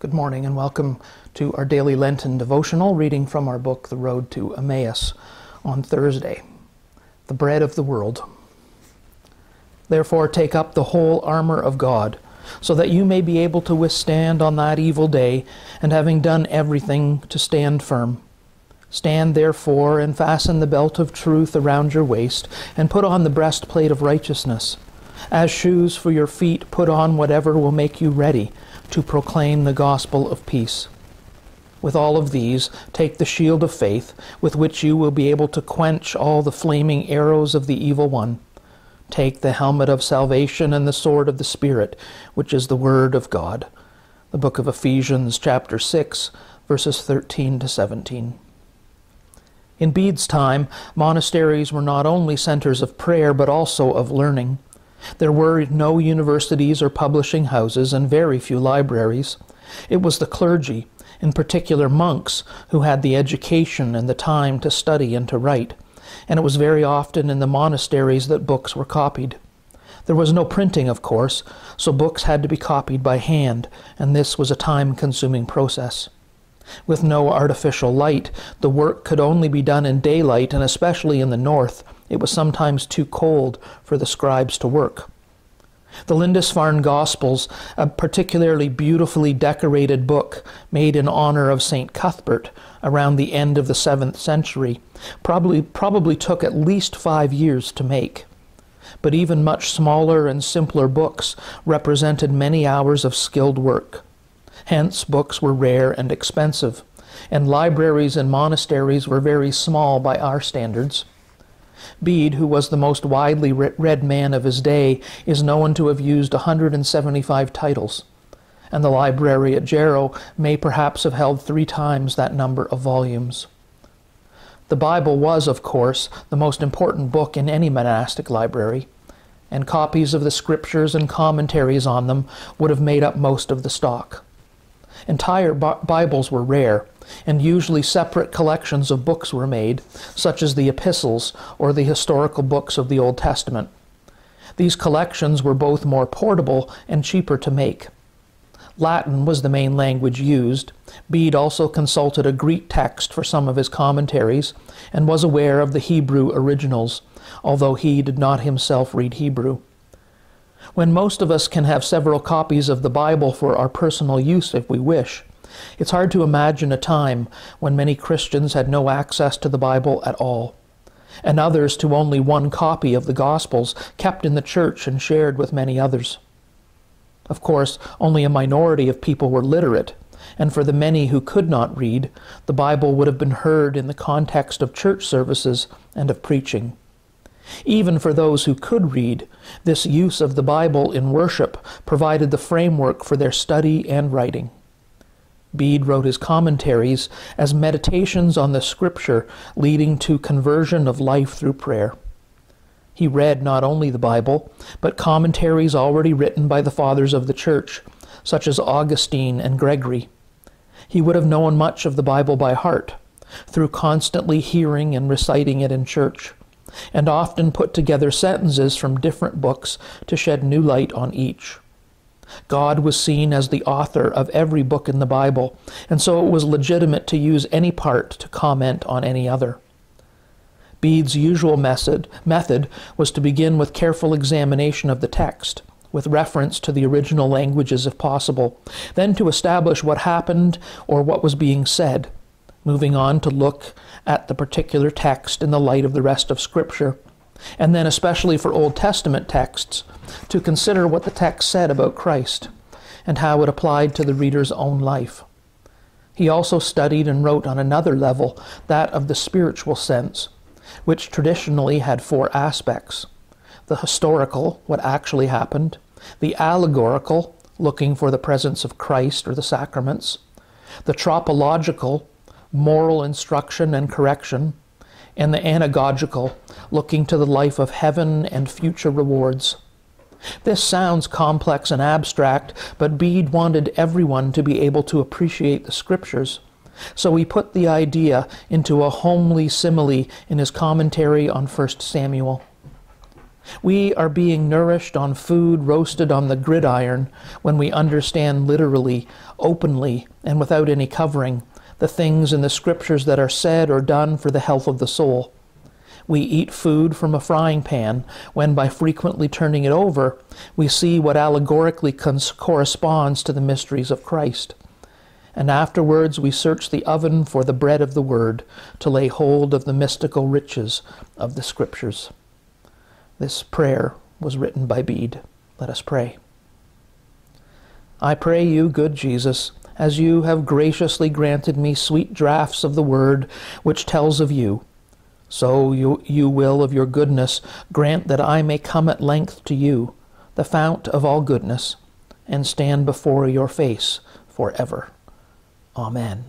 Good morning and welcome to our daily Lenten devotional reading from our book, The Road to Emmaus, on Thursday. The Bread of the World. Therefore, take up the whole armor of God, so that you may be able to withstand on that evil day, and having done everything, to stand firm. Stand therefore and fasten the belt of truth around your waist, and put on the breastplate of righteousness. As shoes for your feet, put on whatever will make you ready to proclaim the gospel of peace. With all of these, take the shield of faith, with which you will be able to quench all the flaming arrows of the evil one. Take the helmet of salvation and the sword of the Spirit, which is the Word of God. The book of Ephesians, chapter 6, verses 13 to 17. In Bede's time, monasteries were not only centers of prayer, but also of learning. There were no universities or publishing houses and very few libraries. It was the clergy, in particular monks, who had the education and the time to study and to write, and it was very often in the monasteries that books were copied. There was no printing, of course, so books had to be copied by hand, and this was a time consuming process. With no artificial light, the work could only be done in daylight, and especially in the north, it was sometimes too cold for the scribes to work. The Lindisfarne Gospels, a particularly beautifully decorated book made in honor of St. Cuthbert around the end of the 7th century, probably, probably took at least five years to make. But even much smaller and simpler books represented many hours of skilled work. Hence, books were rare and expensive, and libraries and monasteries were very small by our standards. Bede, who was the most widely read man of his day, is known to have used 175 titles, and the library at Jarrow may perhaps have held three times that number of volumes. The Bible was, of course, the most important book in any monastic library, and copies of the scriptures and commentaries on them would have made up most of the stock. Entire Bibles were rare, and usually separate collections of books were made, such as the epistles or the historical books of the Old Testament. These collections were both more portable and cheaper to make. Latin was the main language used. Bede also consulted a Greek text for some of his commentaries and was aware of the Hebrew originals, although he did not himself read Hebrew. When most of us can have several copies of the Bible for our personal use if we wish, it's hard to imagine a time when many Christians had no access to the Bible at all, and others to only one copy of the Gospels kept in the church and shared with many others. Of course, only a minority of people were literate, and for the many who could not read, the Bible would have been heard in the context of church services and of preaching. Even for those who could read, this use of the Bible in worship provided the framework for their study and writing. Bede wrote his commentaries as meditations on the scripture leading to conversion of life through prayer. He read not only the Bible, but commentaries already written by the fathers of the church, such as Augustine and Gregory. He would have known much of the Bible by heart through constantly hearing and reciting it in church, and often put together sentences from different books to shed new light on each. God was seen as the author of every book in the Bible, and so it was legitimate to use any part to comment on any other. Bede's usual method, method was to begin with careful examination of the text, with reference to the original languages if possible, then to establish what happened or what was being said, moving on to look at the particular text in the light of the rest of Scripture, and then especially for Old Testament texts, to consider what the text said about Christ and how it applied to the reader's own life. He also studied and wrote on another level, that of the spiritual sense, which traditionally had four aspects the historical, what actually happened, the allegorical, looking for the presence of Christ or the sacraments, the tropological, moral instruction and correction, and the anagogical, looking to the life of heaven and future rewards. This sounds complex and abstract, but Bede wanted everyone to be able to appreciate the scriptures. So he put the idea into a homely simile in his commentary on 1 Samuel. We are being nourished on food roasted on the gridiron when we understand literally, openly, and without any covering the things in the scriptures that are said or done for the health of the soul. We eat food from a frying pan when, by frequently turning it over, we see what allegorically corresponds to the mysteries of Christ. And afterwards we search the oven for the bread of the Word to lay hold of the mystical riches of the Scriptures. This prayer was written by Bede. Let us pray. I pray you, good Jesus, as you have graciously granted me sweet draughts of the word which tells of you. So you, you will, of your goodness, grant that I may come at length to you, the fount of all goodness, and stand before your face forever. Amen.